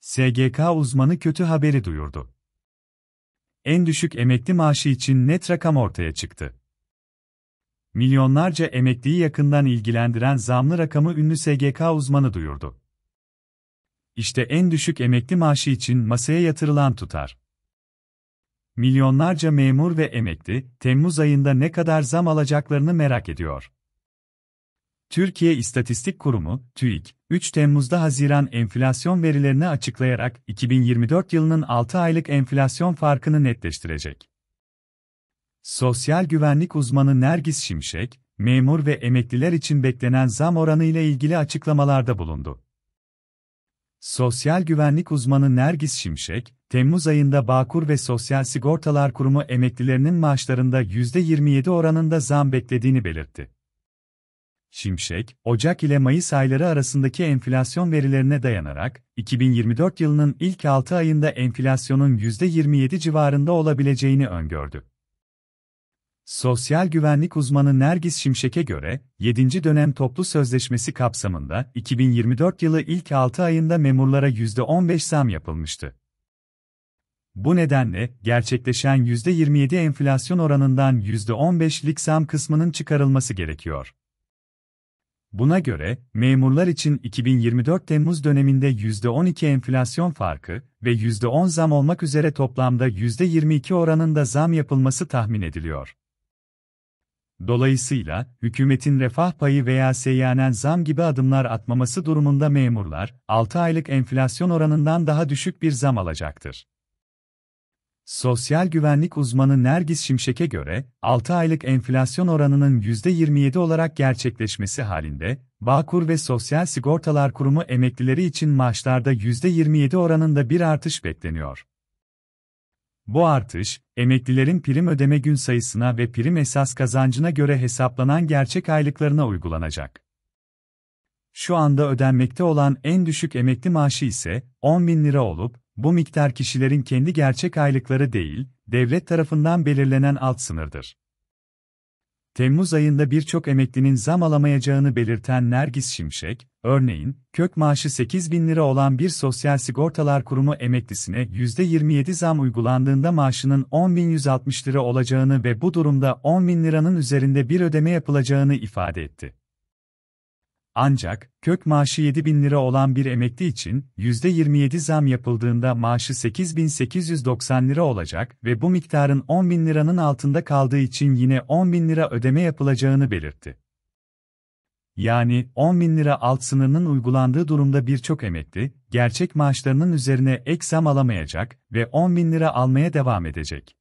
SGK uzmanı kötü haberi duyurdu. En düşük emekli maaşı için net rakam ortaya çıktı. Milyonlarca emekliyi yakından ilgilendiren zamlı rakamı ünlü SGK uzmanı duyurdu. İşte en düşük emekli maaşı için masaya yatırılan tutar. Milyonlarca memur ve emekli Temmuz ayında ne kadar zam alacaklarını merak ediyor. Türkiye İstatistik Kurumu, TÜİK, 3 Temmuz'da Haziran enflasyon verilerini açıklayarak 2024 yılının 6 aylık enflasyon farkını netleştirecek. Sosyal güvenlik uzmanı Nergis Şimşek, memur ve emekliler için beklenen zam oranı ile ilgili açıklamalarda bulundu. Sosyal güvenlik uzmanı Nergis Şimşek, Temmuz ayında Bağkur ve Sosyal Sigortalar Kurumu emeklilerinin maaşlarında %27 oranında zam beklediğini belirtti. Şimşek, Ocak ile Mayıs ayları arasındaki enflasyon verilerine dayanarak, 2024 yılının ilk 6 ayında enflasyonun %27 civarında olabileceğini öngördü. Sosyal güvenlik uzmanı Nergis Şimşek'e göre, 7. dönem toplu sözleşmesi kapsamında 2024 yılı ilk 6 ayında memurlara %15 zam yapılmıştı. Bu nedenle, gerçekleşen %27 enflasyon oranından %15'lik zam kısmının çıkarılması gerekiyor. Buna göre, memurlar için 2024 Temmuz döneminde %12 enflasyon farkı ve %10 zam olmak üzere toplamda %22 oranında zam yapılması tahmin ediliyor. Dolayısıyla, hükümetin refah payı veya seyyanen zam gibi adımlar atmaması durumunda memurlar, 6 aylık enflasyon oranından daha düşük bir zam alacaktır. Sosyal güvenlik uzmanı Nergis Şimşek'e göre, 6 aylık enflasyon oranının %27 olarak gerçekleşmesi halinde, Bağkur ve Sosyal Sigortalar Kurumu emeklileri için maaşlarda %27 oranında bir artış bekleniyor. Bu artış, emeklilerin prim ödeme gün sayısına ve prim esas kazancına göre hesaplanan gerçek aylıklarına uygulanacak. Şu anda ödenmekte olan en düşük emekli maaşı ise 10 bin lira olup, bu miktar kişilerin kendi gerçek aylıkları değil, devlet tarafından belirlenen alt sınırdır. Temmuz ayında birçok emeklinin zam alamayacağını belirten Nergis Şimşek, örneğin, kök maaşı 8 bin lira olan bir sosyal sigortalar kurumu emeklisine %27 zam uygulandığında maaşının 10.160 lira olacağını ve bu durumda 10 bin liranın üzerinde bir ödeme yapılacağını ifade etti. Ancak, kök maaşı 7 bin lira olan bir emekli için, %27 zam yapıldığında maaşı 8890 lira olacak ve bu miktarın 10 bin liranın altında kaldığı için yine 10 bin lira ödeme yapılacağını belirtti. Yani 10 bin lira alt sınırının uygulandığı durumda birçok emekli, gerçek maaşlarının üzerine ek zam alamayacak ve 10 bin lira almaya devam edecek.